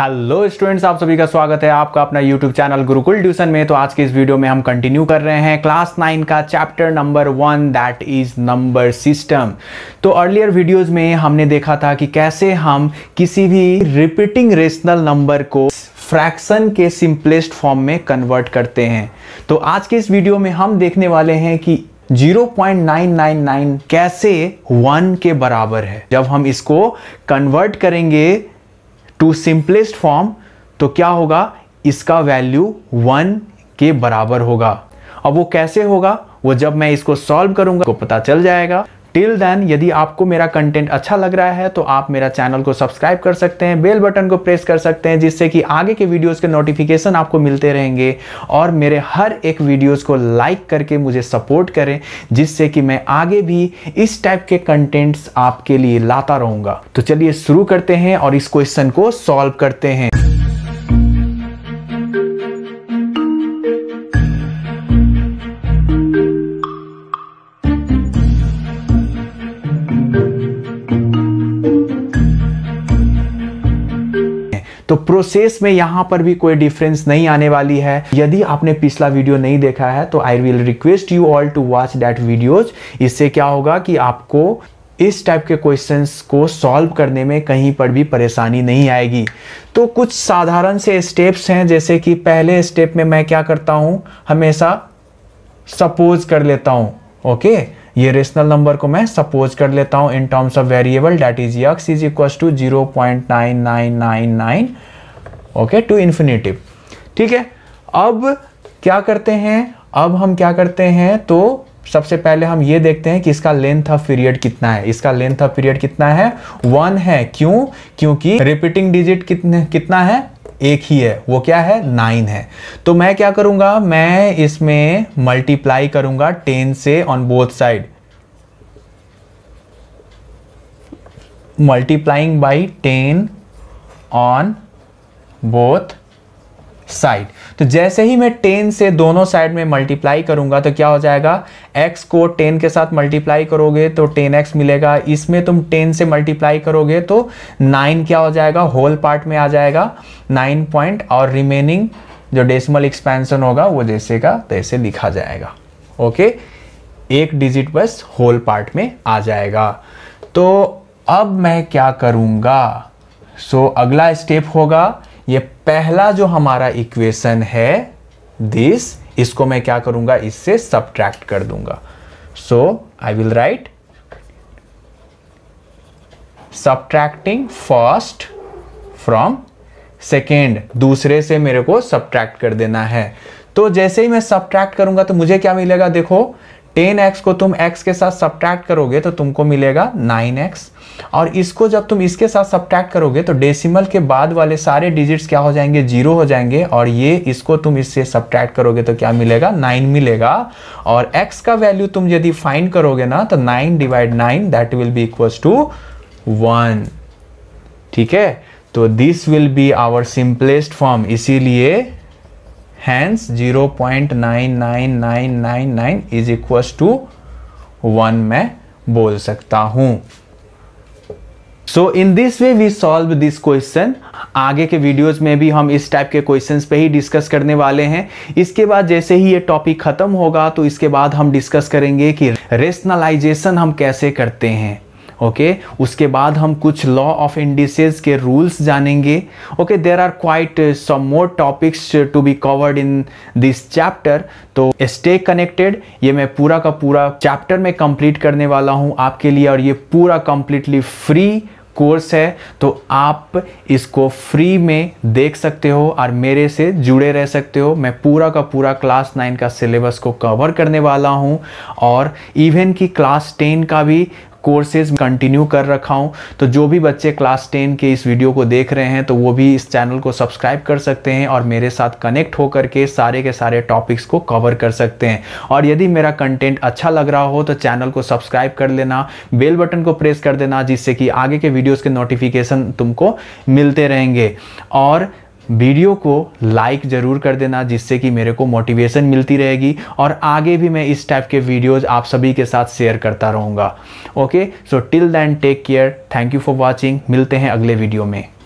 hello students आप सभी का स्वागत है आपका अपना यूट्यूब चैनल गुरुकुल ट्यूशन में तो आज के इस वीडियो में हम कंटिन्यू कर रहे हैं क्लास नाइन का chapter number one that is number system तो अर्लियर वीडियोस में हमने देखा था कि कैसे हम किसी भी रिपीटिंग रेशनल नंबर को फ्रैक्शन के सिंपलेस्ट फॉर्म में कन्वर्ट करते हैं तो आज के इस वीडियो में हम देखने वाले हैं कि 0.999 कैसे 1 के बराबर है जब हम इसको कन्वर्ट करेंगे टू सिंपलेस्ट फॉर्म तो क्या होगा इसका वैल्यू वन के बराबर होगा अब वो कैसे होगा वो जब मैं इसको सॉल्व करूंगा तो पता चल जाएगा टिल देन यदि आपको मेरा कंटेंट अच्छा लग रहा है तो आप मेरा चैनल को सब्सक्राइब कर सकते हैं बेल बटन को प्रेस कर सकते हैं जिससे कि आगे के वीडियोस के नोटिफिकेशन आपको मिलते रहेंगे और मेरे हर एक वीडियोस को लाइक करके मुझे सपोर्ट करें जिससे कि मैं आगे भी इस टाइप के कंटेंट्स आपके लिए लाता रहूँगा तो चलिए शुरू करते हैं और इस क्वेश्चन को सॉल्व करते हैं प्रोसेस में यहां पर भी कोई डिफरेंस नहीं आने वाली है यदि आपने पिछला वीडियो नहीं देखा है तो I will request you all to watch that videos इससे क्या होगा कि आपको इस टाइप के क्वेश्चंस को सॉल्व करने में कहीं पर भी परेशानी नहीं आएगी तो कुछ साधारण से स्टेप्स हैं जैसे कि पहले स्टेप में मैं क्या करता हूं हमेशा सपोज कर लेता हूं ओके ये रेशनल नंबर को मैं सपोज कर लेता हूं in terms of variable that is x is equal to zero point nine nine nine nine okay to infinitive ठीक है अब क्या करते हैं अब हम क्या करते हैं तो सबसे पहले हम ये देखते हैं कि इसका लेंथ ऑफ पीरियड कितना है इसका लेंथ ऑफ पीरियड कितना है वन है क्यों क्योंकि रिपीटिंग डिजिट कितने कितना है एक ही है वो क्या है नाइन है तो मैं क्या करूँगा मैं इसमें मल्टीप्लाई करूँगा टेन से on both side multiplying by ten on both side तो जैसे ही मैं टेन से दोनों साइड में मल्टीप्लाई करूंगा तो क्या हो जाएगा x को टेन के साथ मल्टीप्लाई करोगे तो टेन एक्स मिलेगा इसमें तुम टेन से मल्टीप्लाई करोगे तो नाइन क्या हो जाएगा होल पार्ट में आ जाएगा नाइन पॉइंट और रिमेनिंग जो डेसिमल एक्सपेंशन होगा वो जैसे का तैसे लिखा जाएगा ओके एक डिजिट बस होल पार्ट में आ जाएगा तो अब मैं क्या करूँगा सो so, अगला स्टेप होगा ये पहला जो हमारा इक्वेशन है दिस इसको मैं क्या करूंगा इससे सब्ट्रैक्ट कर दूंगा so I will write subtracting first from second दूसरे से मेरे को सब्ट्रैक्ट कर देना है तो जैसे ही मैं सब्ट्रैक्ट करूंगा तो मुझे क्या मिलेगा देखो टेन एक्स को तुम एक्स के साथ सब्ट्रैक्ट करोगे तो तुमको मिलेगा नाइन एक्स और इसको जब तुम इसके साथ सब्ट्रैक्ट करोगे तो डेसिमल के बाद वाले सारे डिजिट्स क्या हो जाएंगे जीरो हो जाएंगे और ये इसको तुम इससे सब्ट्रैक्ट करोगे तो क्या मिलेगा नाइन मिलेगा और एक्स का वैल्यू तुम यदि फाइंड करोगे ना तो nine divide nine that will be equals to one ठीक है तो this will be our simplest form इसीलिए hence zero point nine nine nine nine nine is equal to one मैं बोल सकता हूं so in this way we solve this question आगे के वीडियोस में भी हम इस टाइप के क्वेश्चंस पे ही डिस्कस करने वाले हैं इसके बाद जैसे ही ये टॉपिक खत्म होगा तो इसके बाद हम डिस्कस करेंगे कि रेशनलाइजेशन हम कैसे करते हैं ओके उसके बाद हम कुछ लॉ ऑफ इंडिसेज के रूल्स जानेंगे okay there are quite some more topics to be covered in this chapter तो स्टे कनेक्टेड ये मैं पूरा का पूरा चैप्टर में कंप्लीट करने वाला हूँ आपके लिए और ये पूरा कंप्लीटली फ्री कोर्स है तो आप इसको फ्री में देख सकते हो और मेरे से जुड़े रह सकते हो मैं पूरा का पूरा क्लास नाइन का सिलेबस को कवर करने वाला हूँ और इवन की क्लास टेन का भी कोर्सेज कंटिन्यू कर रखा हूँ तो जो भी बच्चे क्लास टेन के इस वीडियो को देख रहे हैं तो वो भी इस चैनल को सब्सक्राइब कर सकते हैं और मेरे साथ कनेक्ट होकर के सारे के सारे टॉपिक्स को कवर कर सकते हैं और यदि मेरा कंटेंट अच्छा लग रहा हो तो चैनल को सब्सक्राइब कर लेना बेल बटन को प्रेस कर देना जिससे कि आगे के वीडियोज़ के नोटिफिकेशन तुमको मिलते रहेंगे और वीडियो को लाइक ज़रूर कर देना जिससे कि मेरे को मोटिवेशन मिलती रहेगी और आगे भी मैं इस टाइप के वीडियोज़ आप सभी के साथ शेयर करता रहूँगा okay so till then take care thank you for watching मिलते हैं अगले वीडियो में